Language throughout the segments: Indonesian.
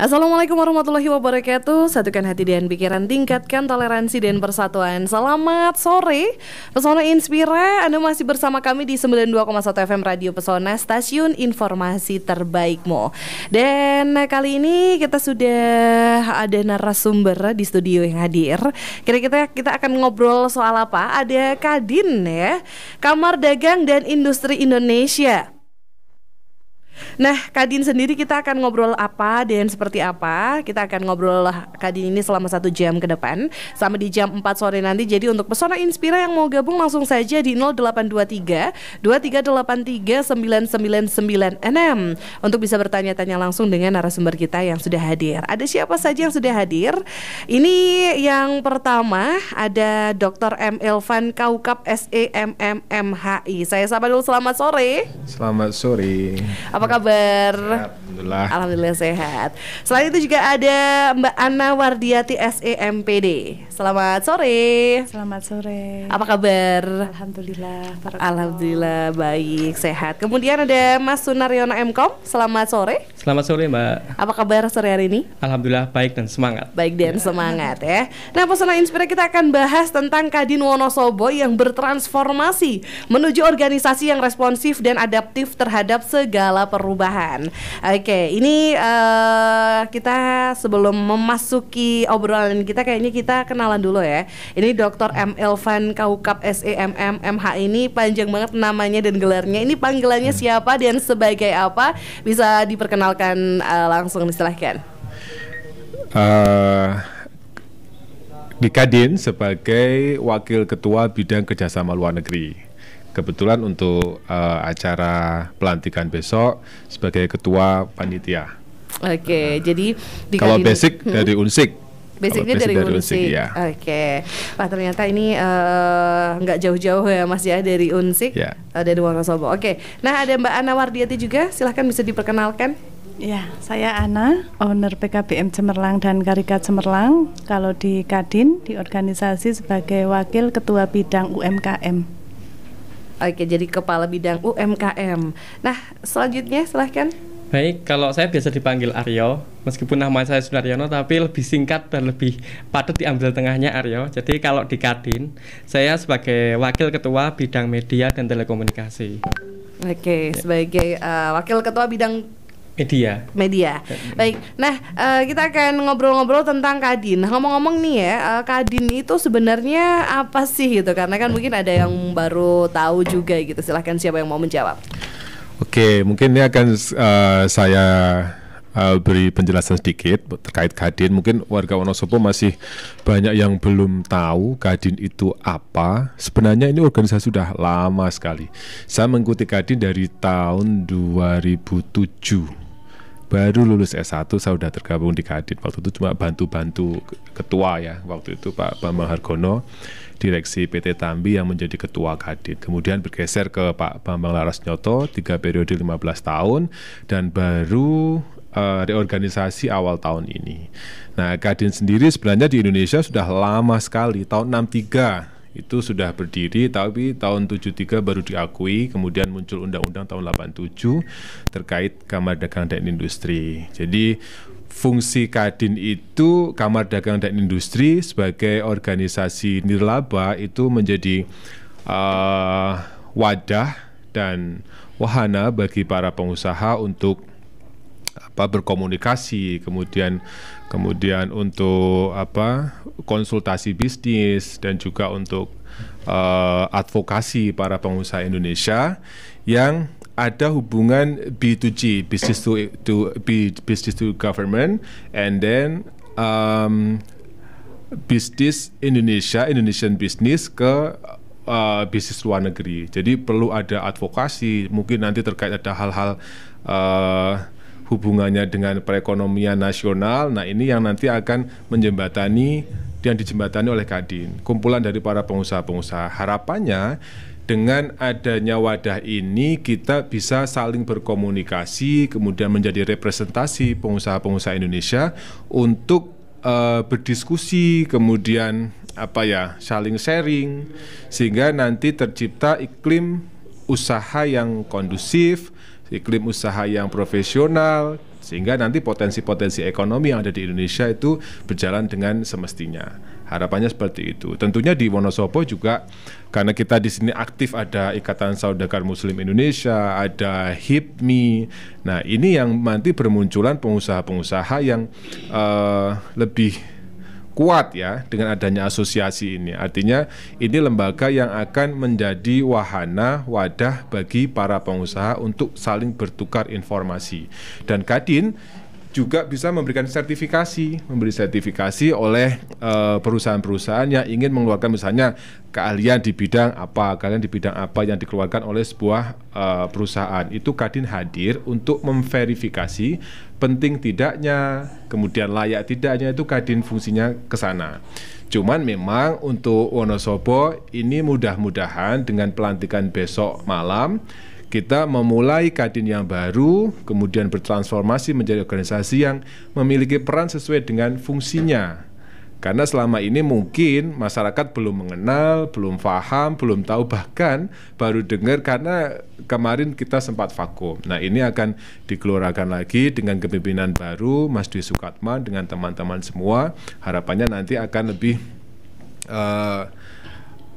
Assalamualaikum warahmatullahi wabarakatuh Satukan hati dan pikiran Tingkatkan toleransi dan persatuan Selamat sore Pesona Inspira Anda masih bersama kami di 92,1 FM Radio Pesona Stasiun informasi terbaikmu Dan kali ini kita sudah ada narasumber di studio yang hadir Kira-kira kita akan ngobrol soal apa? Ada Kadin ya Kamar Dagang dan Industri Indonesia Nah, Kadin sendiri kita akan ngobrol apa dan seperti apa. Kita akan ngobrol lah Kadin ini selama satu jam ke depan, sama di jam 4 sore nanti. Jadi untuk pesona Inspira yang mau gabung langsung saja di 0823 2383 9996 untuk bisa bertanya-tanya langsung dengan narasumber kita yang sudah hadir. Ada siapa saja yang sudah hadir? Ini yang pertama ada Dr. M. Elvan Kaukap SEMMMHI. Saya sapa dulu selamat sore. Selamat sore. Apa kabar? alhamdulillah. Alhamdulillah sehat. Selain itu juga ada Mbak Ana Wardiati SEMPD. Selamat sore. Selamat sore. Apa kabar? Alhamdulillah. Alhamdulillah baik, sehat. Kemudian ada Mas Sunaryono Mkom. Selamat sore. Selamat sore, Mbak. Apa kabar sore hari ini? Alhamdulillah baik dan semangat. Baik dan ya. semangat ya. Nah, pesona Inspira kita akan bahas tentang Kadin Wonosobo yang bertransformasi menuju organisasi yang responsif dan adaptif terhadap segala perubahan. Oke, okay, ini uh, kita sebelum memasuki obrolan kita kayaknya kita kenalan dulu ya. Ini Dr. M Elvan Kaukap SEMM MH ini panjang banget namanya dan gelarnya. Ini panggilannya hmm. siapa dan sebagai apa? Bisa diperkenalkan uh, langsung disilahkan. Uh, eh, di Kadin sebagai Wakil Ketua Bidang Kerjasama Luar Negeri kebetulan untuk uh, acara pelantikan besok sebagai ketua panitia. Oke, okay, uh, jadi kalau basic hmm? dari unsik basicnya dari, unsik, ya. Oke, okay. Pak ternyata ini eh, nggak uh, jauh-jauh ya Mas ya dari unsik yeah. uh, dari Wonosobo. Oke, okay. nah ada Mbak Ana Wardiati juga, silahkan bisa diperkenalkan. Ya, saya Ana, owner PKBM Cemerlang dan Karika Cemerlang. Kalau di Kadin, di organisasi sebagai wakil ketua bidang UMKM. Oke, jadi kepala bidang UMKM. Nah, selanjutnya silahkan. Baik, kalau saya biasa dipanggil Aryo, meskipun nama saya Sunaryono, tapi lebih singkat dan lebih padat diambil tengahnya Aryo. Jadi kalau di Kadin, saya sebagai Wakil Ketua Bidang Media dan Telekomunikasi. Oke, ya. sebagai uh, Wakil Ketua Bidang media. Media. Baik. Nah, uh, kita akan ngobrol-ngobrol tentang Kadin. Nah, ngomong-ngomong nih ya, uh, Kadin itu sebenarnya apa sih gitu? Karena kan mungkin ada yang baru tahu juga gitu. Silahkan siapa yang mau menjawab. Oke, mungkin ini akan uh, saya uh, beri penjelasan sedikit terkait Kadin. Mungkin warga Wonosobo masih banyak yang belum tahu Kadin itu apa. Sebenarnya ini organisasi sudah lama sekali. Saya mengikuti Kadin dari tahun 2007 baru lulus S1 saya sudah tergabung di Kadin waktu itu cuma bantu-bantu ketua ya waktu itu Pak Bambang Hargono direksi PT Tambi yang menjadi ketua Kadin kemudian bergeser ke Pak Bambang Laras Nyoto tiga periode 15 tahun dan baru uh, reorganisasi awal tahun ini nah Kadin sendiri sebenarnya di Indonesia sudah lama sekali tahun 63 itu sudah berdiri tapi tahun 73 baru diakui kemudian muncul undang-undang tahun 87 terkait Kamar Dagang dan Industri. Jadi fungsi Kadin itu Kamar Dagang dan Industri sebagai organisasi nirlaba itu menjadi uh, wadah dan wahana bagi para pengusaha untuk apa berkomunikasi, kemudian kemudian untuk apa konsultasi bisnis dan juga untuk uh, advokasi para pengusaha Indonesia yang ada hubungan B2G business to to B, business to government and then um, bisnis Indonesia Indonesian business ke uh, eh, bisnis luar negeri. Jadi perlu ada advokasi, mungkin nanti terkait ada hal-hal uh, hubungannya dengan perekonomian nasional. Nah, ini yang nanti akan menjembatani dan dijembatani oleh Kadin, kumpulan dari para pengusaha-pengusaha. Harapannya dengan adanya wadah ini kita bisa saling berkomunikasi kemudian menjadi representasi pengusaha-pengusaha Indonesia untuk uh, berdiskusi kemudian apa ya saling sharing sehingga nanti tercipta iklim usaha yang kondusif iklim usaha yang profesional sehingga nanti potensi-potensi ekonomi yang ada di Indonesia itu berjalan dengan semestinya. Harapannya seperti itu. Tentunya di Wonosobo juga karena kita di sini aktif ada Ikatan Saudagar Muslim Indonesia, ada HIPMI. Nah, ini yang nanti bermunculan pengusaha-pengusaha yang uh, lebih kuat ya dengan adanya asosiasi ini. Artinya ini lembaga yang akan menjadi wahana wadah bagi para pengusaha untuk saling bertukar informasi. Dan Kadin juga bisa memberikan sertifikasi, memberi sertifikasi oleh eh, perusahaan-perusahaan yang ingin mengeluarkan misalnya keahlian di bidang apa, kalian di bidang apa yang dikeluarkan oleh sebuah uh, perusahaan. Itu Kadin hadir untuk memverifikasi penting tidaknya, kemudian layak tidaknya itu Kadin fungsinya ke sana. Cuman memang untuk Wonosobo ini mudah-mudahan dengan pelantikan besok malam kita memulai Kadin yang baru, kemudian bertransformasi menjadi organisasi yang memiliki peran sesuai dengan fungsinya. Karena selama ini mungkin masyarakat belum mengenal, belum paham, belum tahu bahkan baru dengar karena kemarin kita sempat vakum. Nah ini akan dikeluarkan lagi dengan kepemimpinan baru Mas Dwi Sukatman dengan teman-teman semua. Harapannya nanti akan lebih uh,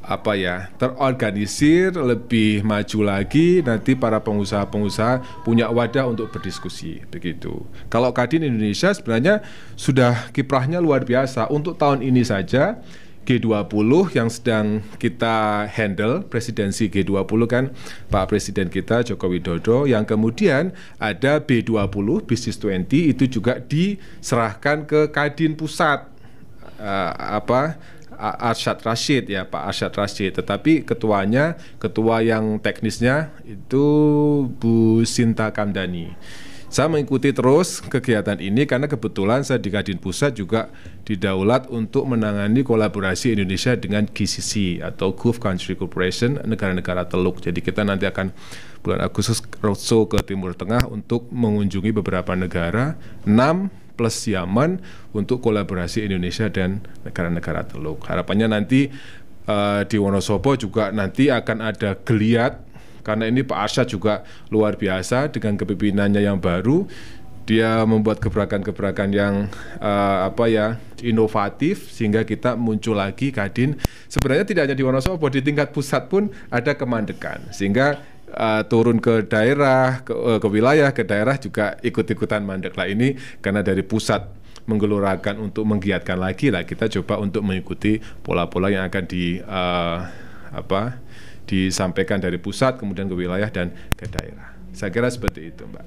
apa ya terorganisir lebih maju lagi nanti para pengusaha-pengusaha punya wadah untuk berdiskusi begitu kalau Kadin Indonesia sebenarnya sudah kiprahnya luar biasa untuk tahun ini saja G20 yang sedang kita handle presidensi G20 kan Pak Presiden kita Joko Widodo yang kemudian ada B20 Business 20 itu juga diserahkan ke Kadin pusat uh, apa Arsyad Rashid ya Pak Arsyad Rashid tetapi ketuanya ketua yang teknisnya itu Bu Sinta Kamdani saya mengikuti terus kegiatan ini karena kebetulan saya di Kadin Pusat juga didaulat untuk menangani kolaborasi Indonesia dengan GCC atau Gulf Country Corporation negara-negara Teluk. Jadi kita nanti akan bulan Agustus roadshow ke Timur Tengah untuk mengunjungi beberapa negara, 6 plus Yaman untuk kolaborasi Indonesia dan negara-negara Teluk. Harapannya nanti uh, di Wonosobo juga nanti akan ada geliat karena ini Pak Arsyad juga luar biasa dengan kepemimpinannya yang baru dia membuat gebrakan-gebrakan yang uh, apa ya inovatif sehingga kita muncul lagi Kadin sebenarnya tidak hanya di Wonosobo di tingkat pusat pun ada kemandekan sehingga uh, turun ke daerah, ke, uh, ke wilayah, ke daerah juga ikut-ikutan mandek lah ini karena dari pusat menggelorakan untuk menggiatkan lagi lah kita coba untuk mengikuti pola-pola yang akan di uh, apa disampaikan dari pusat kemudian ke wilayah dan ke daerah. Saya kira seperti itu, Mbak.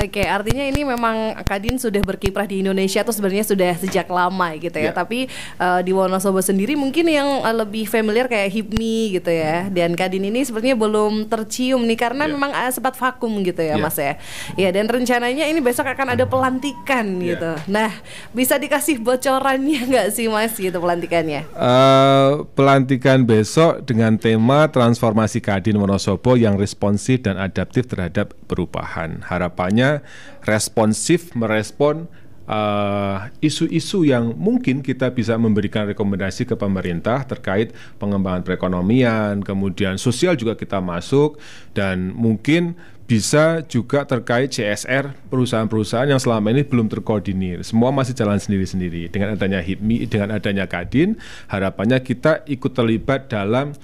Oke, artinya ini memang Kadin sudah berkiprah di Indonesia atau sebenarnya sudah sejak lama gitu ya. Yeah. Tapi uh, di Wonosobo sendiri mungkin yang eh, lebih familiar kayak HIPMI gitu ya. Hmm. Dan Kadin ini sepertinya belum tercium nih karena yeah. memang uh, sempat vakum gitu ya, yeah. Mas ya. Ya, dan rencananya ini besok akan ada pelantikan yeah. gitu. Nah, bisa dikasih bocorannya nggak sih, Mas gitu pelantikannya? Uh, pelantikan besok dengan tema transformasi Kadin Wonosobo yang responsif dan adaptif terhadap perubahan. Harapannya responsif merespon uh, isu-isu uh, yang mungkin kita bisa memberikan rekomendasi ke pemerintah terkait pengembangan perekonomian, kemudian sosial juga kita masuk dan mungkin bisa juga terkait CSR perusahaan-perusahaan yang selama ini belum terkoordinir. Semua masih jalan sendiri-sendiri. Dengan adanya HIPMI, dengan adanya Kadin, harapannya kita ikut terlibat dalam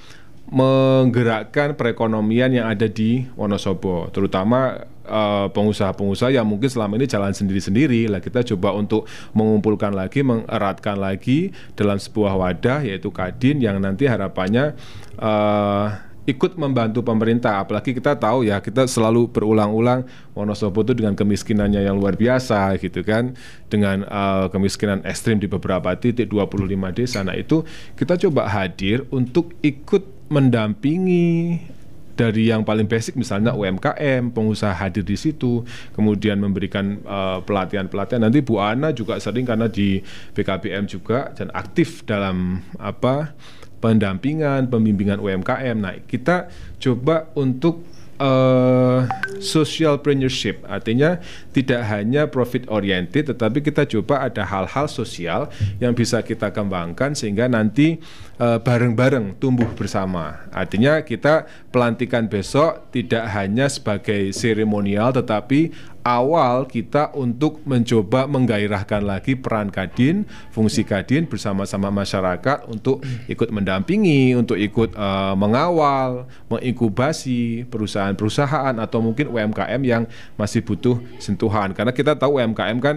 menggerakkan perekonomian yang ada di Wonosobo, terutama eh, pengusaha-pengusaha yang mungkin selama ini jalan sendiri-sendiri lah kita coba untuk mengumpulkan lagi mengeratkan lagi dalam sebuah wadah yaitu Kadin yang nanti harapannya uh, ikut membantu pemerintah apalagi kita tahu ya kita selalu berulang-ulang Wonosobo itu dengan kemiskinannya yang luar biasa gitu kan dengan uh, kemiskinan ekstrim di beberapa titik 25 desa nah itu kita coba hadir untuk ikut mendampingi dari yang paling basic misalnya UMKM, pengusaha hadir di situ, kemudian memberikan eh, pelatihan-pelatihan. Uh, Nanti Bu Ana juga sering karena di BKBM juga dan aktif dalam apa pendampingan, pembimbingan UMKM. Nah, kita coba untuk uh, eh, social entrepreneurship artinya tidak hanya profit oriented tetapi kita coba ada hal-hal sosial yang bisa kita kembangkan sehingga nanti eh, bareng-bareng uh, bareng -bareng tumbuh bersama artinya kita pelantikan besok tidak hanya sebagai seremonial tetapi awal kita untuk mencoba menggairahkan lagi peran Kadin, fungsi Kadin bersama-sama masyarakat untuk ikut mendampingi, untuk ikut uh, mengawal, menginkubasi perusahaan-perusahaan atau mungkin UMKM yang masih butuh sentuhan. Karena kita tahu UMKM kan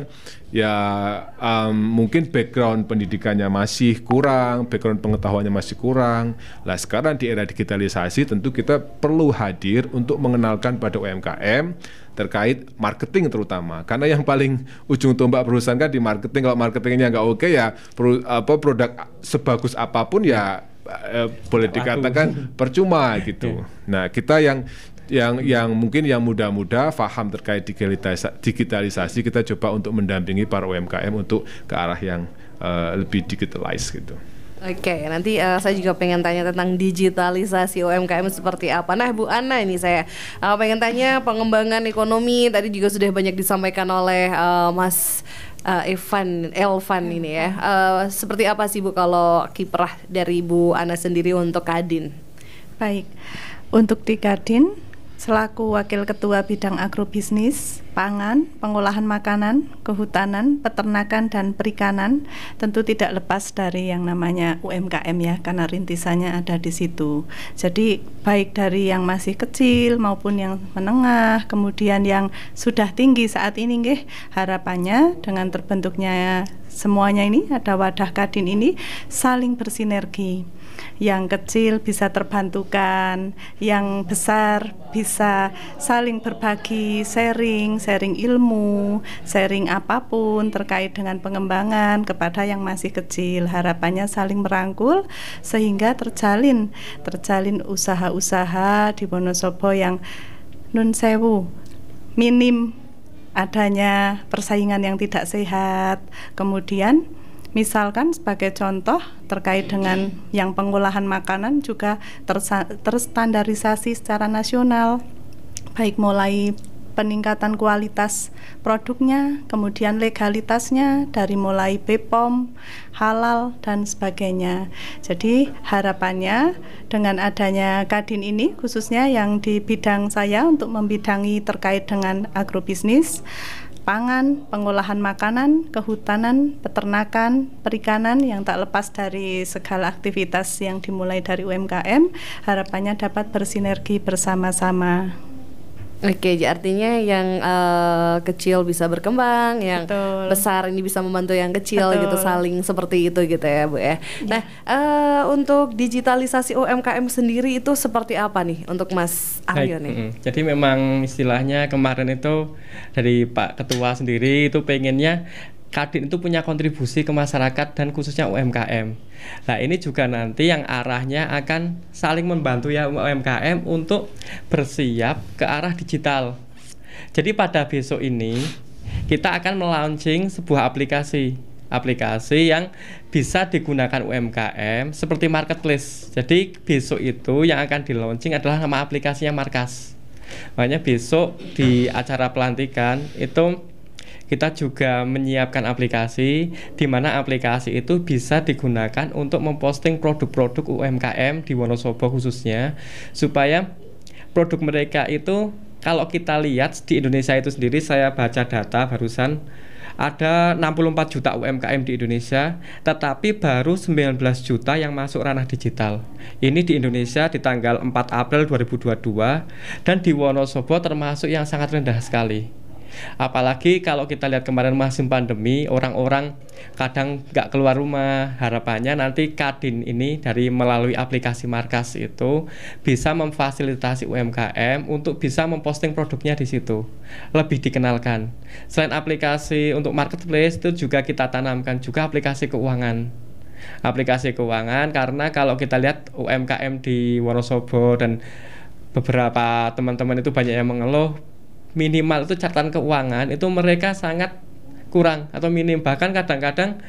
ya um, mungkin background pendidikannya masih kurang, background pengetahuannya masih kurang. Nah sekarang di era digitalisasi tentu kita perlu hadir untuk mengenalkan pada UMKM terkait marketing terutama karena yang paling ujung tombak perusahaan kan di marketing kalau marketingnya nggak oke ya pro, apa produk sebagus apapun ya eh, boleh dikatakan percuma gitu. Iya. Nah kita yang yang yang mungkin yang muda-muda faham terkait digitalisa, digitalisasi kita coba untuk mendampingi para UMKM untuk ke arah yang uh, lebih digitalized gitu. Oke, okay, nanti uh, saya juga pengen tanya tentang digitalisasi UMKM seperti apa. Nah, Bu Ana ini saya uh, pengen tanya pengembangan ekonomi tadi juga sudah banyak disampaikan oleh uh, Mas uh, Evan Elvan ini ya. Uh, seperti apa sih Bu kalau kiprah dari Bu Ana sendiri untuk Kadin? Baik. Untuk di Kadin selaku Wakil Ketua Bidang Agrobisnis pangan, pengolahan makanan, kehutanan, peternakan dan perikanan tentu tidak lepas dari yang namanya UMKM ya karena rintisannya ada di situ. Jadi baik dari yang masih kecil maupun yang menengah, kemudian yang sudah tinggi saat ini gih harapannya dengan terbentuknya semuanya ini ada wadah kadin ini saling bersinergi yang kecil bisa terbantukan yang besar bisa saling berbagi sharing sharing ilmu, sharing apapun terkait dengan pengembangan kepada yang masih kecil. Harapannya saling merangkul sehingga terjalin terjalin usaha-usaha di Wonosobo yang nun sewu minim adanya persaingan yang tidak sehat. Kemudian Misalkan sebagai contoh terkait dengan yang pengolahan makanan juga terstandarisasi secara nasional baik mulai peningkatan kualitas produknya, kemudian legalitasnya dari mulai BPOM, halal dan sebagainya. Jadi harapannya dengan adanya Kadin ini khususnya yang di bidang saya untuk membidangi terkait dengan agrobisnis pangan, pengolahan makanan, kehutanan, peternakan, perikanan yang tak lepas dari segala aktivitas yang dimulai dari UMKM, harapannya dapat bersinergi bersama-sama. Oke, okay, artinya yang uh, kecil bisa berkembang, yang Betul. besar ini bisa membantu yang kecil gitu, Betul. gitu, saling seperti itu gitu ya, Bu ya. Iya. Nah, uh, untuk digitalisasi UMKM sendiri itu seperti apa nih untuk Mas Aryo nih? Mm, jadi memang istilahnya kemarin itu dari Pak Ketua sendiri itu pengennya Kadin itu punya kontribusi ke masyarakat dan khususnya UMKM. Nah ini juga nanti yang arahnya akan saling membantu ya UMKM untuk bersiap ke arah digital. Jadi pada besok ini kita akan melaunching sebuah aplikasi aplikasi yang bisa digunakan UMKM seperti marketplace. Jadi besok itu yang akan di adalah nama aplikasinya Markas. Makanya besok di acara pelantikan itu kita juga menyiapkan aplikasi di mana aplikasi itu bisa digunakan untuk memposting produk-produk UMKM di Wonosobo khususnya supaya produk mereka itu kalau kita lihat di Indonesia itu sendiri saya baca data barusan ada 64 juta UMKM di Indonesia, tetapi baru 19 juta yang masuk ranah digital. Ini di Indonesia di tanggal 4 April 2022 dan di Wonosobo termasuk yang sangat rendah sekali. Apalagi kalau kita lihat kemarin masih pandemi, orang-orang kadang nggak keluar rumah. Harapannya nanti Kadin ini dari melalui aplikasi markas itu bisa memfasilitasi UMKM untuk bisa memposting produknya di situ, lebih dikenalkan. Selain aplikasi untuk marketplace itu juga kita tanamkan juga aplikasi keuangan aplikasi keuangan karena kalau kita lihat UMKM di Wonosobo dan beberapa teman-teman itu banyak yang mengeluh minimal itu catatan keuangan itu mereka sangat kurang atau minim bahkan kadang-kadang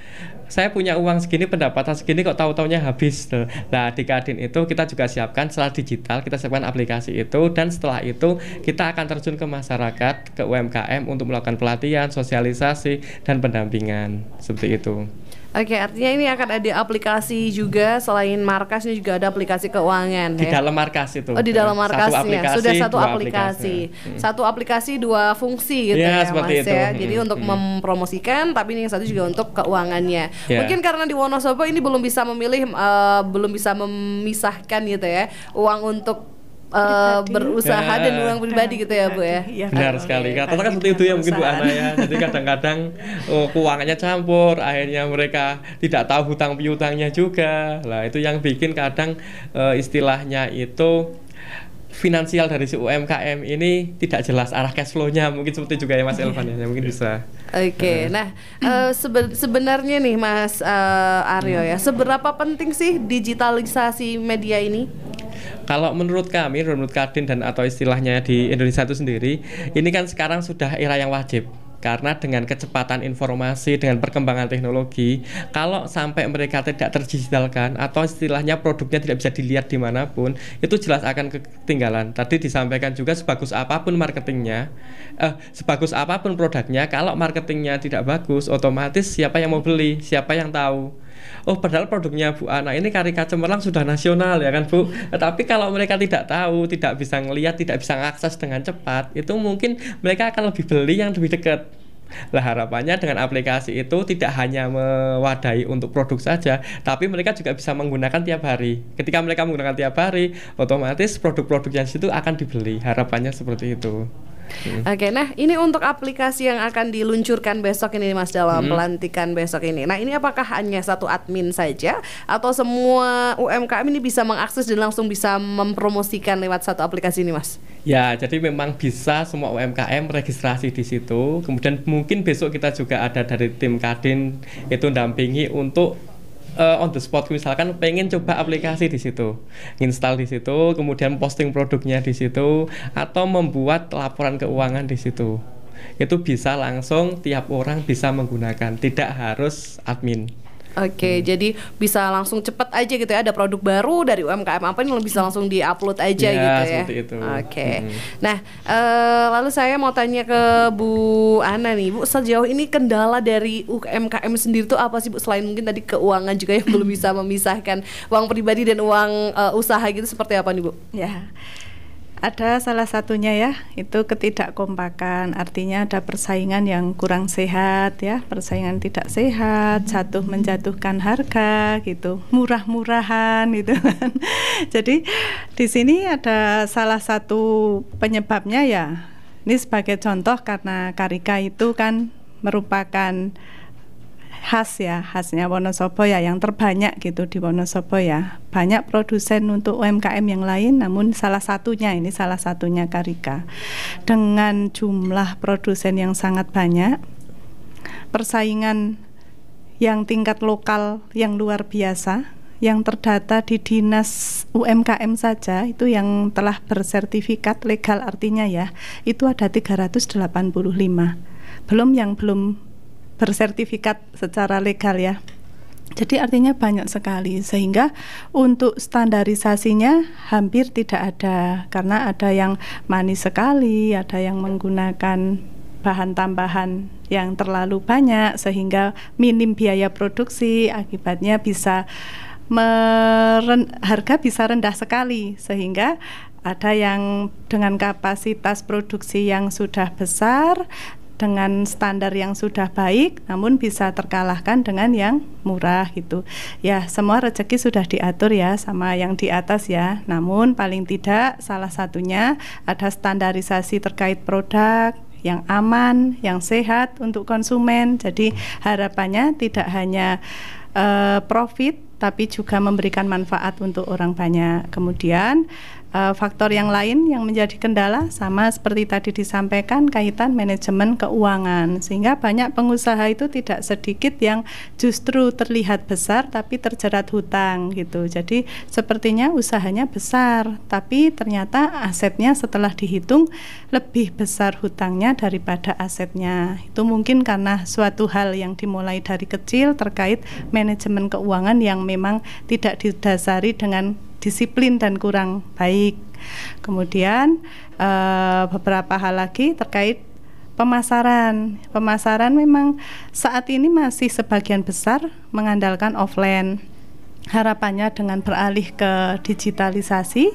saya punya uang segini pendapatan segini kok tahu taunya habis tuh. Nah di Kadin itu kita juga siapkan setelah digital kita siapkan aplikasi itu dan setelah itu kita akan terjun ke masyarakat ke UMKM untuk melakukan pelatihan, sosialisasi dan pendampingan seperti itu. Oke, artinya ini akan ada aplikasi juga selain markas ini juga ada aplikasi keuangan. Di ya? dalam markas itu. Oh, di dalam markasnya. Satu ya. aplikasi, Sudah satu aplikasi. aplikasi. Hmm. Satu aplikasi dua fungsi gitu ya, ya Mas itu. ya. Hmm. Jadi hmm. untuk mempromosikan tapi ini yang satu juga untuk keuangannya. Yeah. Mungkin karena di Wonosobo ini belum bisa memilih uh, belum bisa memisahkan gitu ya uang untuk Uh, berusaha ya. dan uang pribadi gitu ya Bu ya. Iya. Benar sekali. Katakan kan seperti itu ya mungkin Bu Ana ya. Jadi kadang-kadang oh, keuangannya campur, akhirnya mereka tidak tahu hutang piutangnya juga. Lah itu yang bikin kadang uh, istilahnya itu finansial dari si UMKM ini tidak jelas arah cash flow-nya mungkin seperti juga ya Mas iya. Elvan ya mungkin bisa. Oke. Okay. Uh. Nah, uh, eh, sebe sebenarnya nih Mas uh, Aryo ya, seberapa penting sih digitalisasi media ini? Kalau menurut kami, menurut Kadin dan atau istilahnya di Indonesia itu sendiri, ini kan sekarang sudah era yang wajib karena dengan kecepatan informasi dengan perkembangan teknologi kalau sampai mereka tidak terdigitalkan atau istilahnya produknya tidak bisa dilihat dimanapun itu jelas akan ketinggalan tadi disampaikan juga sebagus apapun marketingnya eh, sebagus apapun produknya kalau marketingnya tidak bagus otomatis siapa yang mau beli siapa yang tahu oh padahal produknya Bu Ana ini karika cemerlang sudah nasional ya kan Bu tapi kalau mereka tidak tahu tidak bisa ngelihat tidak bisa akses dengan cepat itu mungkin mereka akan lebih beli yang lebih dekat lah harapannya dengan aplikasi itu tidak hanya mewadahi untuk produk saja, tapi mereka juga bisa menggunakan tiap hari. Ketika mereka menggunakan tiap hari, otomatis produk-produk yang situ akan dibeli. Harapannya seperti itu. Hmm. Oke, okay, nah ini untuk aplikasi yang akan diluncurkan besok ini Mas dalam hmm. pelantikan besok ini. Nah, ini apakah hanya satu admin saja atau semua UMKM ini bisa mengakses dan langsung bisa mempromosikan lewat satu aplikasi ini, Mas? Ya, jadi memang bisa semua UMKM registrasi di situ. Kemudian mungkin besok kita juga ada dari tim Kadin itu dampingi untuk uh, on the spot misalkan pengen coba aplikasi di situ install di situ kemudian posting produknya di situ atau membuat laporan keuangan di situ itu bisa langsung tiap orang bisa menggunakan tidak harus admin Oke, hmm. jadi bisa langsung cepat aja gitu ya. Ada produk baru dari UMKM apa nih bisa langsung diupload aja ya, gitu ya. Oke. Hmm. Nah, ee, eh, lalu saya mau tanya ke Bu Ana nih, Bu sejauh ini kendala dari UMKM sendiri tuh apa sih Bu selain mungkin tadi keuangan juga yang belum bisa memisahkan uang pribadi dan uang e, usaha gitu seperti apa nih Bu? Ya. Ada salah satunya ya, itu ketidakkompakan. Artinya ada persaingan yang kurang sehat ya, persaingan tidak sehat, jatuh menjatuhkan harga gitu, murah-murahan gitu kan. Jadi di sini ada salah satu penyebabnya ya. Ini sebagai contoh karena Karika itu kan merupakan khas ya khasnya Wonosobo ya yang terbanyak gitu di Wonosobo ya banyak produsen untuk UMKM yang lain namun salah satunya ini salah satunya Karika dengan jumlah produsen yang sangat banyak persaingan yang tingkat lokal yang luar biasa yang terdata di dinas UMKM saja itu yang telah bersertifikat legal artinya ya itu ada 385 belum yang belum bersertifikat secara legal ya. Jadi artinya banyak sekali sehingga untuk standarisasinya hampir tidak ada karena ada yang manis sekali, ada yang menggunakan bahan tambahan yang terlalu banyak sehingga minim biaya produksi akibatnya bisa meren, harga bisa rendah sekali sehingga ada yang dengan kapasitas produksi yang sudah besar dengan standar yang sudah baik namun bisa terkalahkan dengan yang murah gitu. Ya, semua rezeki sudah diatur ya sama yang di atas ya. Namun paling tidak salah satunya ada standarisasi terkait produk yang aman, yang sehat untuk konsumen. Jadi harapannya tidak hanya uh, profit tapi juga memberikan manfaat untuk orang banyak. Kemudian uh, faktor yang lain yang menjadi kendala sama seperti tadi disampaikan kaitan manajemen keuangan sehingga banyak pengusaha itu tidak sedikit yang justru terlihat besar tapi terjerat hutang gitu jadi sepertinya usahanya besar tapi ternyata asetnya setelah dihitung lebih besar hutangnya daripada asetnya itu mungkin karena suatu hal yang dimulai dari kecil terkait manajemen keuangan yang memang tidak didasari dengan disiplin dan kurang baik. Kemudian e, beberapa hal lagi terkait pemasaran. Pemasaran memang saat ini masih sebagian besar mengandalkan offline. Harapannya dengan beralih ke digitalisasi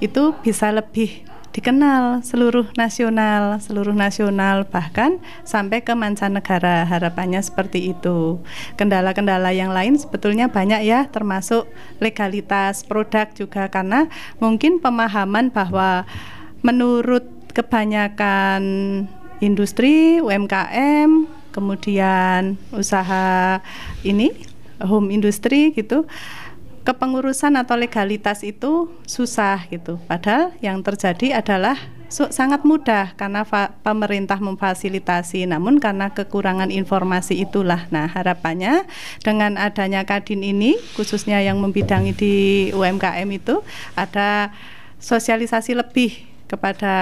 itu bisa lebih dikenal seluruh nasional, seluruh nasional bahkan sampai ke mancanegara. Harapannya seperti itu. Kendala-kendala yang lain sebetulnya banyak ya, termasuk legalitas produk juga karena mungkin pemahaman bahwa menurut kebanyakan industri, UMKM, kemudian usaha ini home industry gitu kepengurusan atau legalitas itu susah gitu. Padahal yang terjadi adalah sangat mudah karena pemerintah memfasilitasi. Namun karena kekurangan informasi itulah. Nah, harapannya dengan adanya Kadin ini khususnya yang membidangi di UMKM itu ada sosialisasi lebih kepada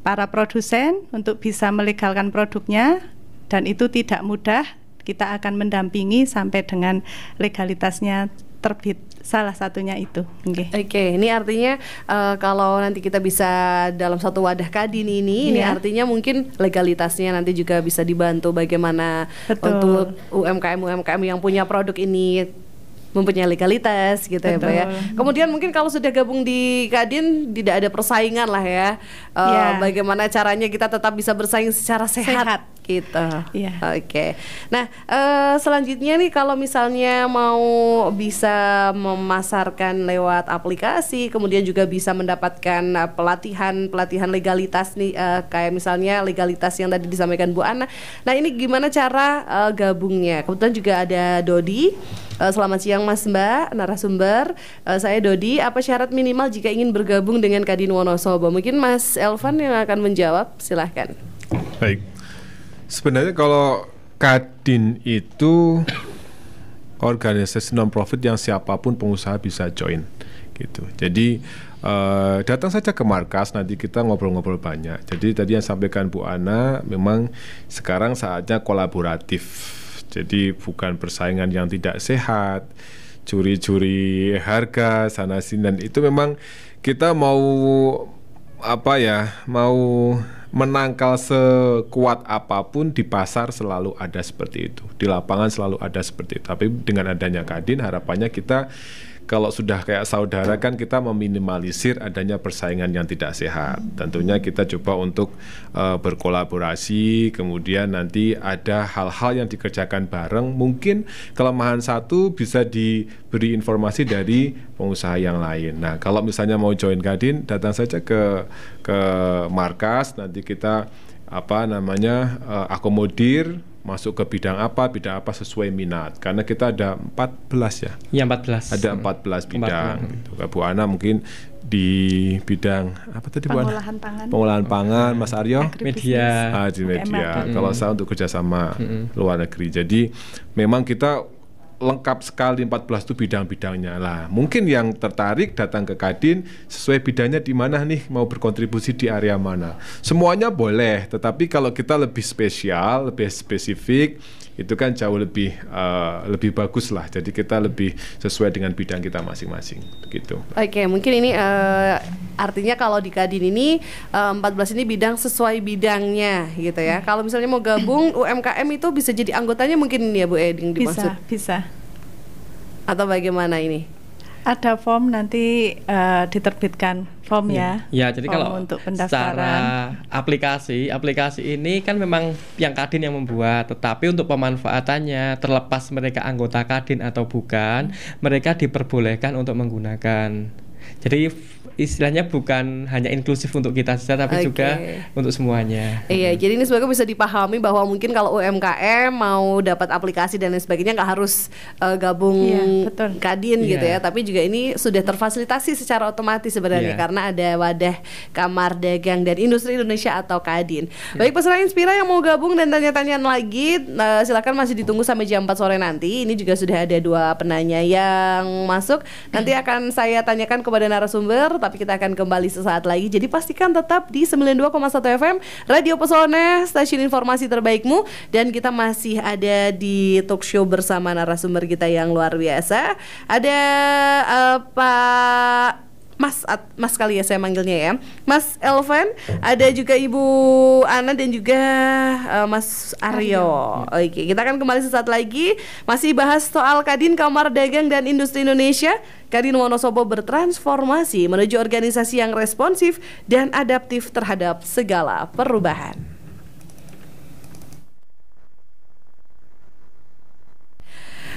para produsen untuk bisa melegalkan produknya dan itu tidak mudah kita akan mendampingi sampai dengan legalitasnya terbit salah satunya itu. Oke, okay. okay, ini artinya uh, kalau nanti kita bisa dalam satu wadah kadin ini, yeah. ini iya. artinya mungkin legalitasnya nanti juga bisa dibantu bagaimana Betul. untuk UMKM UMKM yang punya produk ini mempunyai legalitas gitu ya, ya. Betul. ya Pak ya. Kemudian mungkin kalau sudah gabung di Kadin tidak ada persaingan lah ya. Uh, Bagaimana caranya kita tetap bisa bersaing secara sehat, sehat. gitu. Yeah. Oke. Okay. Nah uh, selanjutnya nih kalau misalnya mau bisa memasarkan lewat aplikasi, kemudian juga bisa mendapatkan eh, pelatihan pelatihan legalitas nih uh, kayak misalnya legalitas yang tadi disampaikan Bu Ana. Nah ini gimana cara uh, gabungnya? Kemudian juga ada Dodi. Eh, selamat siang Mas Mbak, narasumber. Eh, saya Dodi. Apa syarat minimal jika ingin bergabung dengan Kadin Wonosobo? Mungkin Mas Elvan yang akan menjawab. Silahkan. Baik. Sebenarnya kalau Kadin itu organisasi non profit yang siapapun pengusaha bisa join gitu. Jadi uh, datang saja ke markas nanti kita ngobrol-ngobrol banyak. Jadi tadi yang sampaikan Bu Ana memang sekarang saatnya kolaboratif jadi bukan persaingan yang tidak sehat, curi-curi harga sana sini dan itu memang kita mau apa ya, mau menangkal sekuat apapun di pasar selalu ada seperti itu, di lapangan selalu ada seperti itu. Tapi dengan adanya Kadin harapannya kita kalau sudah kayak saudara kan kita meminimalisir adanya persaingan yang tidak sehat. Tentunya kita coba untuk uh, berkolaborasi, kemudian nanti ada hal-hal yang dikerjakan bareng. Mungkin kelemahan satu bisa diberi informasi dari pengusaha yang lain. Nah, kalau misalnya mau join Kadin, datang saja ke ke markas nanti kita apa namanya uh, akomodir masuk ke bidang apa, bidang apa sesuai minat. Karena kita ada 14 ya. Iya, 14. Ada 14 bidang 14. gitu. Bu Ana mungkin di bidang apa tadi Bu Ana? Pengolahan pangan. Pengolahan pangan, Mas Aryo? Media. Ah, di media. Kalau saya untuk kerjasama -hmm. luar negeri. Jadi memang kita lengkap sekali 14 itu bidang-bidangnya lah. Mungkin yang tertarik datang ke Kadin sesuai bidangnya di mana nih mau berkontribusi di area mana. Semuanya boleh, tetapi kalau kita lebih spesial, lebih spesifik, itu kan jauh lebih uh, lebih bagus lah. Jadi kita lebih sesuai dengan bidang kita masing-masing, begitu. Oke, okay, mungkin ini uh, artinya kalau di Kadin ini uh, eh, 14 ini bidang sesuai bidangnya, gitu ya. Hmm. Kalau misalnya mau gabung UMKM itu bisa jadi anggotanya mungkin ini ya Bu Eding dimaksud. Bisa, bisa. Atau bagaimana ini? Ada form nanti uh, diterbitkan form iya. ya. Ya, jadi kalau untuk pendaftaran secara aplikasi, aplikasi ini kan memang yang Kadin yang membuat, tetapi untuk pemanfaatannya terlepas mereka anggota Kadin atau bukan, mereka diperbolehkan untuk menggunakan jadi istilahnya bukan hanya inklusif untuk kita saja tapi okay. juga untuk semuanya. Iya, hmm. jadi ini semoga bisa dipahami bahwa mungkin kalau UMKM mau dapat aplikasi dan lain sebagainya nggak harus uh, gabung yeah, iya, Kadin yeah. gitu iya. ya, tapi juga ini sudah terfasilitasi secara otomatis sebenarnya yeah. karena ada wadah Kamar Dagang dan Industri Indonesia atau Kadin. Yeah. Baik peserta Inspira yang mau gabung dan tanya-tanya lagi uh, silakan masih ditunggu sampai jam 4 sore nanti. Ini juga sudah ada dua penanya yang masuk. Nanti hmm. akan saya tanyakan kepada narasumber, tapi kita akan kembali sesaat lagi. Jadi pastikan tetap di 92,1 FM Radio Pesona, stasiun informasi terbaikmu dan kita masih ada di talk show bersama narasumber kita yang luar biasa. Ada uh, Pak Mas At, Mas kali ya saya manggilnya ya. Mas Elvan, ada juga Ibu Ana dan juga uh, Mas Aryo. Aryo. Oke, kita akan kembali sesaat lagi masih bahas soal Kadin Kamar Dagang dan Industri Indonesia. Kadin Wonosobo bertransformasi menuju organisasi yang responsif dan adaptif terhadap segala perubahan.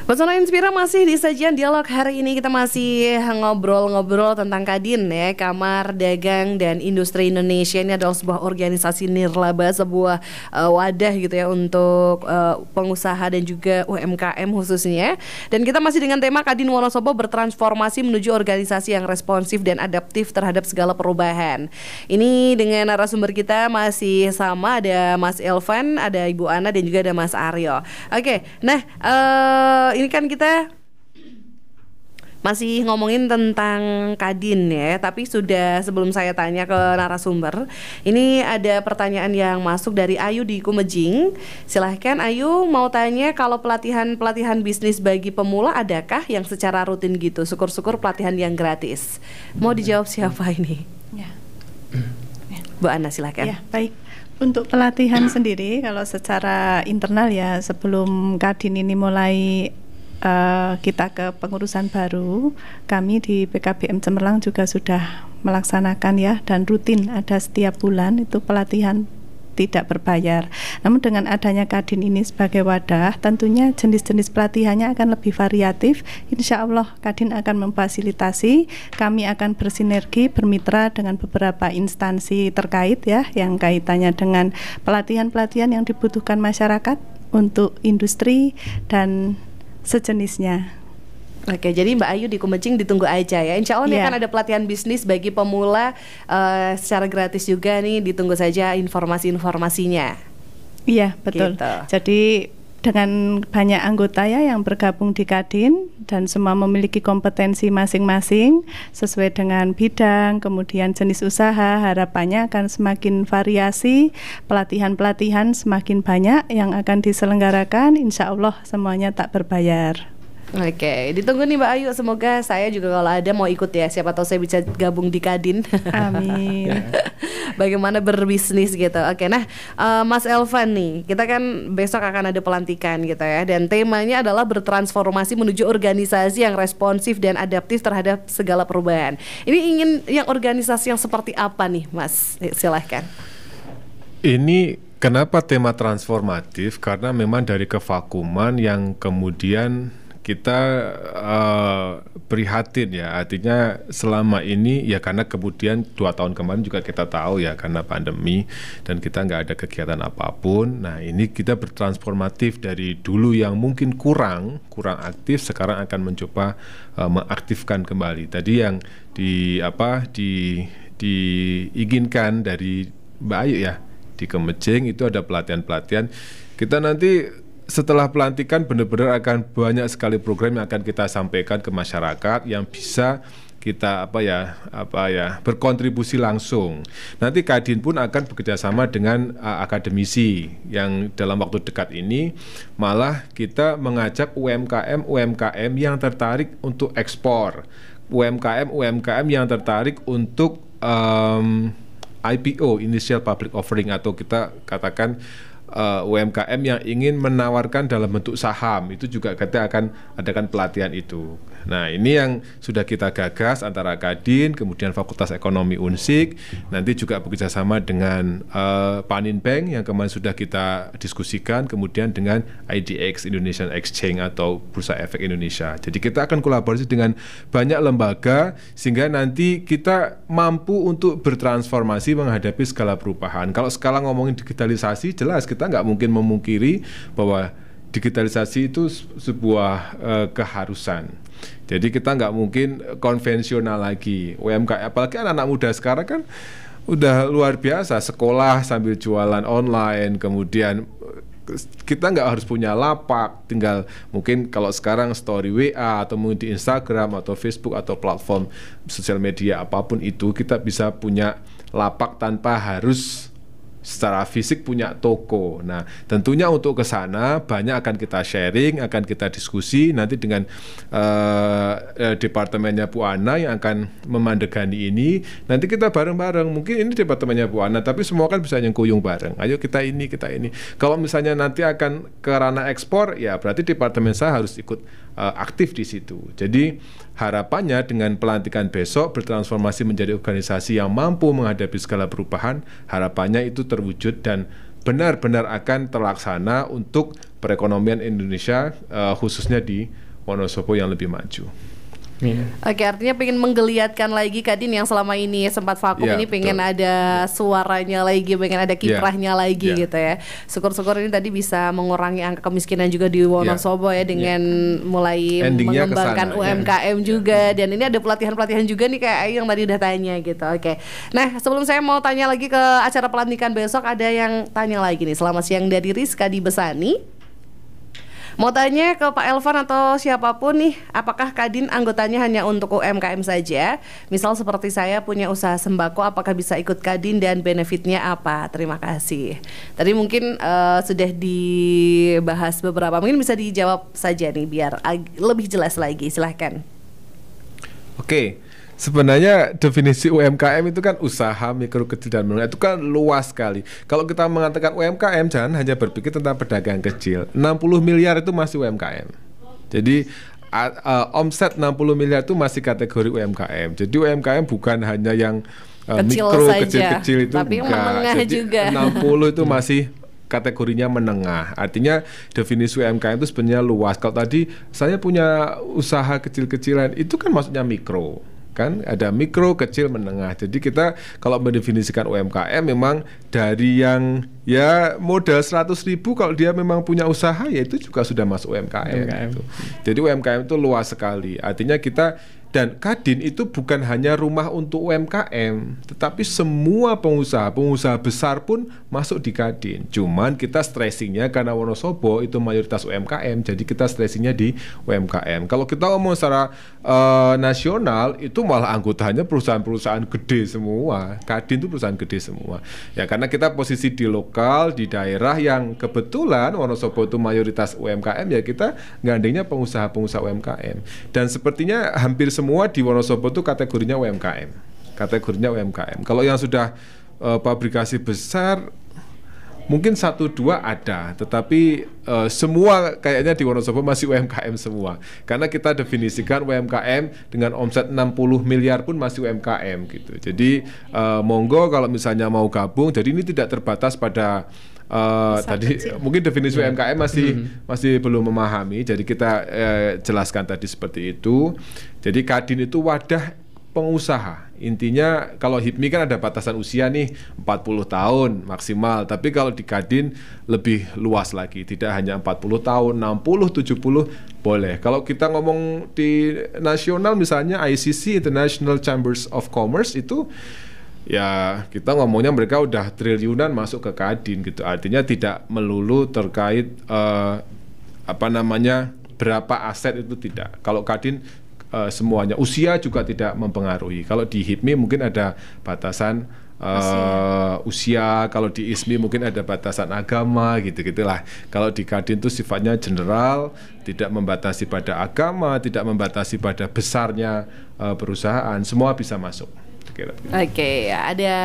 Pesona Inspira masih di sajian dialog hari ini kita masih ngobrol-ngobrol tentang Kadin ya Kamar Dagang dan Industri Indonesia ini adalah sebuah organisasi nirlaba sebuah uh, wadah gitu ya untuk uh, pengusaha dan juga UMKM khususnya ya. dan kita masih dengan tema Kadin Wonosobo bertransformasi menuju organisasi yang responsif dan adaptif terhadap segala perubahan ini dengan narasumber kita masih sama ada Mas Elvan ada Ibu Ana dan juga ada Mas Aryo oke nah uh, ini kan kita masih ngomongin tentang Kadin ya, tapi sudah sebelum saya tanya ke narasumber, ini ada pertanyaan yang masuk dari Ayu di Kumejing. Silahkan Ayu mau tanya kalau pelatihan-pelatihan bisnis bagi pemula adakah yang secara rutin gitu? Syukur-syukur pelatihan yang gratis. Mau dijawab siapa ini? Ya. ya. Bu Ana silahkan. Ya, baik. Untuk pelatihan sendiri, kalau secara internal ya sebelum Kadin ini mulai Eh, kita ke pengurusan baru, kami di PKBM Cemerlang juga sudah melaksanakan ya dan rutin ada setiap bulan itu pelatihan tidak berbayar. Namun dengan adanya Kadin ini sebagai wadah, tentunya jenis-jenis pelatihannya akan lebih variatif. Insya Allah Kadin akan memfasilitasi, kami akan bersinergi, bermitra dengan beberapa instansi terkait ya, yang kaitannya dengan pelatihan-pelatihan yang dibutuhkan masyarakat untuk industri dan sejenisnya. Oke, jadi Mbak Ayu di Kumecing ditunggu aja ya. Insya Allah yeah. nih iya. akan ada pelatihan bisnis bagi pemula uh, secara gratis juga nih. Ditunggu saja informasi-informasinya. Iya, betul. Gitu. Jadi dengan banyak anggota ya yang bergabung di Kadin dan semua memiliki kompetensi masing-masing sesuai dengan bidang, kemudian jenis usaha, harapannya akan semakin variasi, pelatihan-pelatihan semakin banyak yang akan diselenggarakan, insya Allah semuanya tak berbayar. Oke, okay. ditunggu nih Mbak Ayu. Semoga saya juga kalau ada mau ikut ya. Siapa tahu saya bisa gabung di Kadin. Amin. bagaimana berbisnis gitu. Oke, nah uh, Mas Elvan nih, kita kan besok akan ada pelantikan gitu ya dan temanya adalah bertransformasi menuju organisasi yang responsif dan adaptif terhadap segala perubahan. Ini ingin yang organisasi yang seperti apa nih, Mas? Eh, silahkan. Ini kenapa tema transformatif? Karena memang dari kevakuman yang kemudian kita uh, prihatin ya artinya selama ini ya karena kemudian dua tahun kemarin juga kita tahu ya karena pandemi dan kita nggak ada kegiatan apapun nah ini kita bertransformatif dari dulu yang mungkin kurang kurang aktif sekarang akan mencoba uh, mengaktifkan kembali tadi yang di apa di diinginkan dari Mbak Ayu ya di Kemejeng itu ada pelatihan-pelatihan kita nanti setelah pelantikan benar-benar akan banyak sekali program yang akan kita sampaikan ke masyarakat yang bisa kita apa ya apa ya berkontribusi langsung. Nanti Kadin pun akan bekerjasama dengan uh, akademisi yang dalam waktu dekat ini malah kita mengajak UMKM UMKM yang tertarik untuk ekspor, UMKM UMKM yang tertarik untuk um, IPO (Initial Public Offering) atau kita katakan uh, eh, UMKM yang ingin menawarkan dalam bentuk saham itu juga kita akan adakan pelatihan itu. Nah, ini yang sudah kita gagas antara Kadin, kemudian Fakultas Ekonomi Unsik, nanti juga bekerjasama dengan uh, eh, Panin Bank yang kemarin sudah kita diskusikan, kemudian dengan IDX Indonesian Exchange atau Bursa Efek Indonesia. Jadi kita akan kolaborasi dengan banyak lembaga sehingga nanti kita mampu untuk bertransformasi menghadapi segala perubahan. Kalau skala ngomongin digitalisasi, jelas kita nggak mungkin memungkiri bahwa digitalisasi itu sebuah uh, keharusan jadi kita nggak mungkin konvensional lagi UMKM. Apalagi anak-anak muda sekarang kan udah luar biasa sekolah sambil jualan online kemudian kita nggak harus punya lapak tinggal mungkin kalau sekarang story WA atau mungkin di Instagram atau Facebook atau platform sosial media apapun itu kita bisa punya lapak tanpa harus secara fisik punya toko. Nah, tentunya untuk ke sana banyak akan kita sharing, akan kita diskusi nanti dengan uh, departemennya Bu Ana yang akan memandegani ini. Nanti kita bareng-bareng. Mungkin ini departemennya Bu Ana, tapi semua kan bisa nyengkuyung bareng. Ayo kita ini, kita ini. Kalau misalnya nanti akan ke ranah ekspor, ya berarti departemen saya harus ikut uh, aktif di situ. Jadi harapannya dengan pelantikan besok bertransformasi menjadi organisasi yang mampu menghadapi segala perubahan, harapannya itu terwujud dan benar-benar akan terlaksana untuk perekonomian Indonesia uh, khususnya di Wonosobo yang lebih maju. Yeah. Oke, artinya pengen menggeliatkan lagi Kadin yang selama ini sempat vakum yeah, ini pengen betul. ada suaranya lagi, pengen ada iya. kiprahnya yeah. lagi yeah. gitu ya. Syukur-syukur ini tadi bisa mengurangi angka kemiskinan juga di Wonosobo yeah. ya dengan yeah. mulai Endingnya mengembangkan kesana, iya. UMKM yeah. juga yeah. dan ini ada pelatihan-pelatihan juga nih kayak yang tadi udah tanya gitu. Oke. Nah, sebelum saya mau tanya lagi ke acara pelantikan besok ada yang tanya lagi nih. Selamat siang dari Rizka di Besani. Mau tanya ke Pak Elvan atau siapapun nih, apakah Kadin anggotanya hanya untuk UMKM saja? Misal seperti saya punya usaha sembako, apakah bisa ikut Kadin dan benefitnya apa? Terima kasih. Tadi mungkin uh, sudah dibahas beberapa, mungkin bisa dijawab saja nih biar lebih jelas lagi. Silahkan. Oke. Okay sebenarnya definisi UMKM itu kan usaha mikro kecil dan menengah itu kan luas sekali. Kalau kita mengatakan UMKM jangan hanya berpikir tentang pedagang kecil. 60 miliar itu masih UMKM. Jadi uh, omset 60 miliar itu masih kategori UMKM. Jadi UMKM bukan hanya yang uh, kecil mikro kecil-kecil itu tapi enggak. Jadi juga. 60 itu hmm. masih kategorinya menengah. Artinya definisi UMKM itu sebenarnya luas. Kalau tadi saya punya usaha kecil-kecilan itu kan maksudnya mikro kan ada mikro kecil menengah jadi kita kalau mendefinisikan UMKM memang dari yang ya modal 100 ribu kalau dia memang punya usaha ya itu juga sudah masuk UMKM, UMKM. Gitu. jadi UMKM itu luas sekali artinya kita dan Kadin itu bukan hanya rumah untuk UMKM, tetapi semua pengusaha, pengusaha besar pun masuk di Kadin. Cuman kita stressingnya karena Wonosobo itu mayoritas UMKM, jadi kita stressingnya di UMKM. Kalau kita ngomong secara uh, nasional, itu malah anggotanya perusahaan-perusahaan gede semua. Kadin itu perusahaan gede semua. Ya karena kita posisi di lokal, di daerah yang kebetulan Wonosobo itu mayoritas UMKM, ya kita gandengnya pengusaha-pengusaha UMKM. Dan sepertinya hampir semua semua di Wonosobo itu kategorinya UMKM. Kategorinya UMKM. Kalau yang sudah e, eh, pabrikasi besar mungkin satu dua ada, tetapi e, semua kayaknya di Wonosobo masih UMKM semua. Karena kita definisikan UMKM dengan omset 60 miliar pun masih UMKM gitu. Jadi e, monggo kalau misalnya mau gabung, jadi ini tidak terbatas pada uh, tadi kecil. mungkin definisi yeah. UMKM masih mm -hmm. masih belum memahami. Jadi kita eh, jelaskan tadi seperti itu. Jadi Kadin itu wadah pengusaha. Intinya kalau HIPMI kan ada batasan usia nih 40 tahun maksimal, tapi kalau di Kadin lebih luas lagi, tidak hanya 40 tahun, 60, 70 boleh. Kalau kita ngomong di nasional misalnya ICC International Chambers of Commerce itu ya kita ngomongnya mereka udah triliunan masuk ke Kadin gitu. Artinya tidak melulu terkait uh, apa namanya berapa aset itu tidak. Kalau Kadin uh, semuanya usia juga tidak mempengaruhi. Kalau di HIPMI mungkin ada batasan uh, usia, kalau di ISMI mungkin ada batasan agama gitu-gitulah. Kalau di Kadin itu sifatnya general, tidak membatasi pada agama, tidak membatasi pada besarnya uh, perusahaan, semua bisa masuk. Gitu. Oke, okay, ada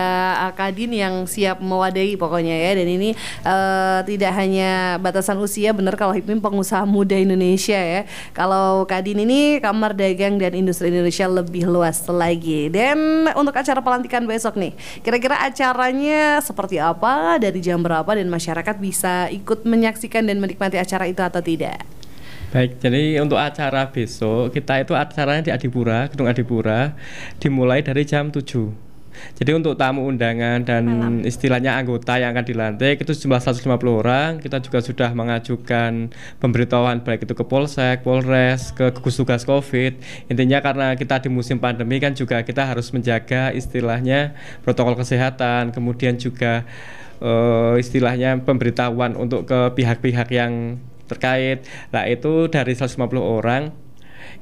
Akadin yang siap mewadahi pokoknya ya dan ini uh, tidak hanya batasan usia benar kalau Hipmi pengusaha muda Indonesia ya. Kalau Kadin ini Kamar Dagang dan Industri Indonesia lebih luas lagi. Dan untuk acara pelantikan besok nih, kira-kira acaranya seperti apa, dari jam berapa dan masyarakat bisa ikut menyaksikan dan menikmati acara itu atau tidak? Baik, jadi untuk acara besok kita itu acaranya di Adipura, Gedung Adipura dimulai dari jam 7. Jadi untuk tamu undangan dan Malam. istilahnya anggota yang akan dilantik itu jumlah 150 orang. Kita juga sudah mengajukan pemberitahuan baik itu ke Polsek, Polres, ke gugus tugas Covid. Intinya karena kita di musim pandemi kan juga kita harus menjaga istilahnya protokol kesehatan, kemudian juga uh, istilahnya pemberitahuan untuk ke pihak-pihak yang terkait. Nah, itu dari 150 orang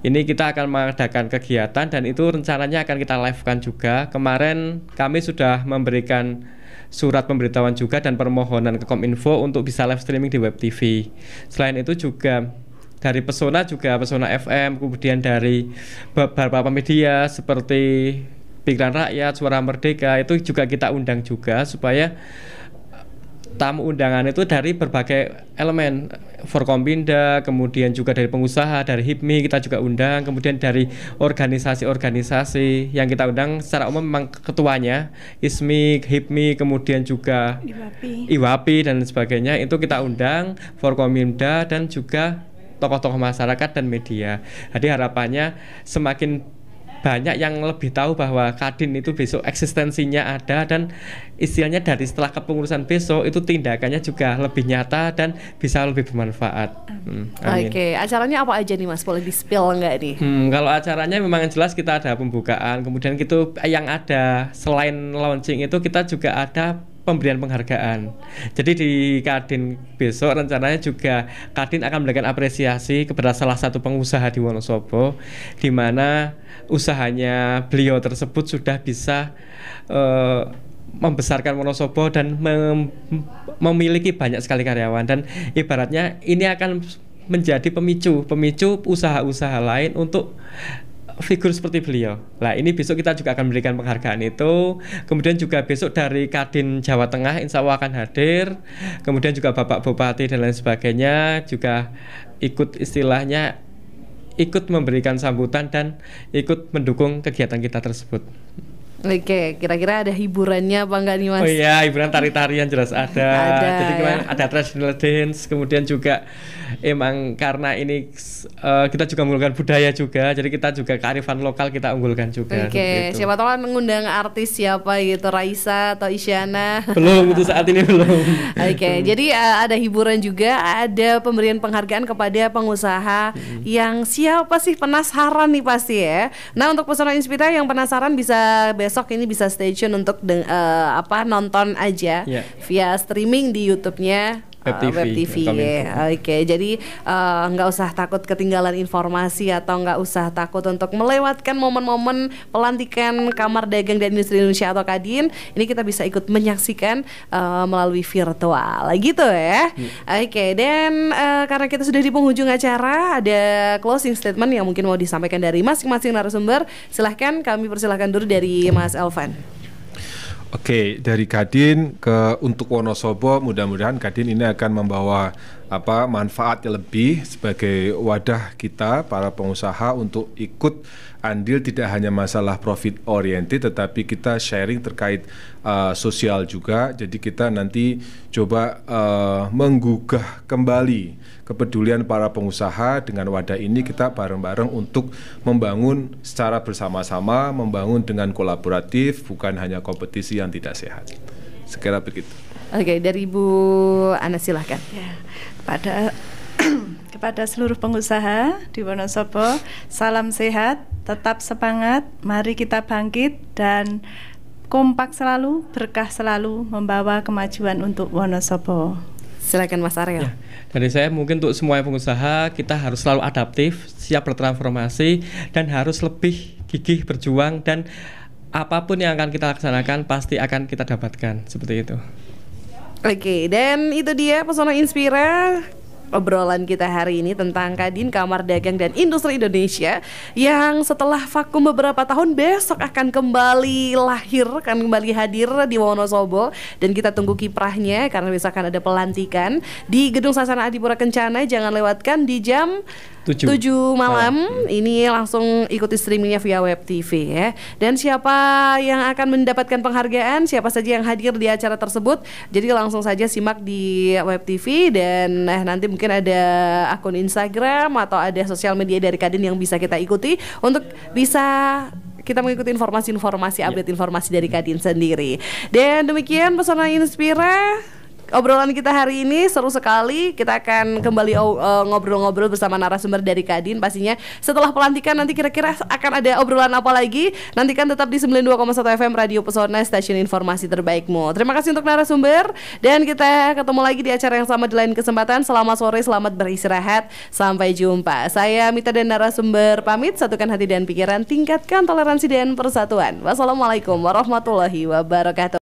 ini kita akan mengadakan kegiatan dan itu rencananya akan kita live juga. Kemarin kami sudah memberikan surat pemberitahuan juga dan permohonan ke Kominfo untuk bisa live streaming di web TV. Selain itu juga dari Pesona juga Pesona FM, kemudian dari beberapa media seperti Pikiran Rakyat, Suara Merdeka itu juga kita undang juga supaya tamu undangan itu dari berbagai elemen Forkombinda, kemudian juga dari pengusaha, dari HIPMI kita juga undang, kemudian dari organisasi-organisasi yang kita undang secara umum memang ketuanya ISMI, HIPMI, kemudian juga IWAPI, dan sebagainya itu kita undang Forkombinda dan juga tokoh-tokoh masyarakat dan media. Jadi harapannya semakin banyak yang lebih tahu bahwa Kadin itu besok eksistensinya ada dan istilahnya dari setelah kepengurusan besok itu tindakannya juga lebih nyata dan bisa lebih bermanfaat. Hmm, Oke, okay. acaranya apa aja nih Mas? Boleh di spill nggak nih? Hmm, kalau acaranya memang yang jelas kita ada pembukaan, kemudian itu yang ada selain launching itu kita juga ada pemberian penghargaan. Jadi di Kadin besok rencananya juga Kadin akan memberikan apresiasi kepada salah satu pengusaha di Wonosobo di mana usahanya beliau tersebut sudah bisa uh, membesarkan Wonosobo dan mem memiliki banyak sekali karyawan dan ibaratnya ini akan menjadi pemicu pemicu usaha-usaha lain untuk figur seperti beliau. Nah, ini besok kita juga akan memberikan penghargaan itu. Kemudian juga besok dari Kadin Jawa Tengah insya Allah akan hadir. Kemudian juga Bapak Bupati dan lain sebagainya juga ikut istilahnya ikut memberikan sambutan dan ikut mendukung kegiatan kita tersebut. Oke, kira-kira ada hiburannya apa enggak nih Mas? Oh iya, hiburan tari-tarian jelas ada. ada Jadi ya. kemarin ya? ada traditional dance, kemudian juga emang karena ini uh, kita juga mengunggulkan budaya juga jadi kita juga kearifan lokal kita unggulkan juga oke okay. siapa tahu kan mengundang artis siapa gitu Raisa atau Isyana belum itu saat ini belum oke jadi uh, ada hiburan juga ada pemberian penghargaan kepada pengusaha hmm. yang siapa sih penasaran nih pasti ya nah untuk pesona Inspira yang penasaran bisa besok ini bisa stay tune untuk uh, apa nonton aja yeah. via streaming di YouTube-nya Web TV. Ah, web TV. Ya. Oke, okay. jadi eh, nggak uh, usah takut ketinggalan informasi atau nggak usah takut untuk melewatkan momen-momen pelantikan Kamar Dagang dan Industri Indonesia atau Kadin. Ini kita bisa ikut menyaksikan uh, melalui virtual, gitu ya. Hmm. Oke, okay. dan uh, karena kita sudah di penghujung acara, ada closing statement yang mungkin mau disampaikan dari masing-masing narasumber. Silahkan kami persilahkan dulu dari Mas Elvan. Oke, dari Kadin ke untuk Wonosobo, mudah-mudahan Kadin ini akan membawa apa manfaat yang lebih sebagai wadah kita para pengusaha untuk ikut andil tidak hanya masalah profit oriented tetapi kita sharing terkait uh, sosial juga. Jadi kita nanti coba uh, menggugah kembali kepedulian para pengusaha dengan wadah ini kita bareng-bareng untuk membangun secara bersama-sama, membangun dengan kolaboratif, bukan hanya kompetisi yang tidak sehat. Sekira begitu. Oke, dari Bu Ana silahkan. Ya, pada kepada seluruh pengusaha di Wonosobo, salam sehat, tetap semangat, mari kita bangkit dan kompak selalu, berkah selalu membawa kemajuan untuk Wonosobo. Silakan Mas Arya. Ya. Dari saya mungkin untuk semua pengusaha kita harus selalu adaptif, siap bertransformasi dan harus lebih gigih berjuang dan apapun yang akan kita laksanakan pasti akan kita dapatkan seperti itu. Oke, okay, dan itu dia pesona Inspira obrolan kita hari ini tentang Kadin Kamar Dagang dan Industri Indonesia yang setelah vakum beberapa tahun besok akan kembali lahir, akan kembali hadir di Wonosobo dan kita tunggu kiprahnya karena besok akan ada pelantikan di Gedung Sasana Adipura Kencana. Jangan lewatkan di jam 7, 7 malam oh. ini langsung ikuti streamingnya via web TV ya. Dan siapa yang akan mendapatkan penghargaan, siapa saja yang hadir di acara tersebut. Jadi langsung saja simak di web TV dan eh, nanti mungkin ada akun Instagram atau ada sosial media dari Kadin yang bisa kita ikuti untuk bisa kita mengikuti informasi-informasi ya. update informasi dari Kadin sendiri. Dan demikian pesona Inspira obrolan kita hari ini seru sekali. Kita akan kembali oh, eh, ngobrol-ngobrol uh, bersama narasumber dari Kadin pastinya. Setelah pelantikan nanti kira-kira akan ada obrolan apa lagi? Nantikan tetap di 92,1 FM Radio Pesona Stasiun Informasi Terbaikmu. Terima kasih untuk narasumber dan kita ketemu lagi di acara yang sama di lain kesempatan. Selamat sore, selamat beristirahat. Sampai jumpa. Saya Mita dan narasumber pamit. Satukan hati dan pikiran, tingkatkan toleransi dan persatuan. Wassalamualaikum warahmatullahi wabarakatuh.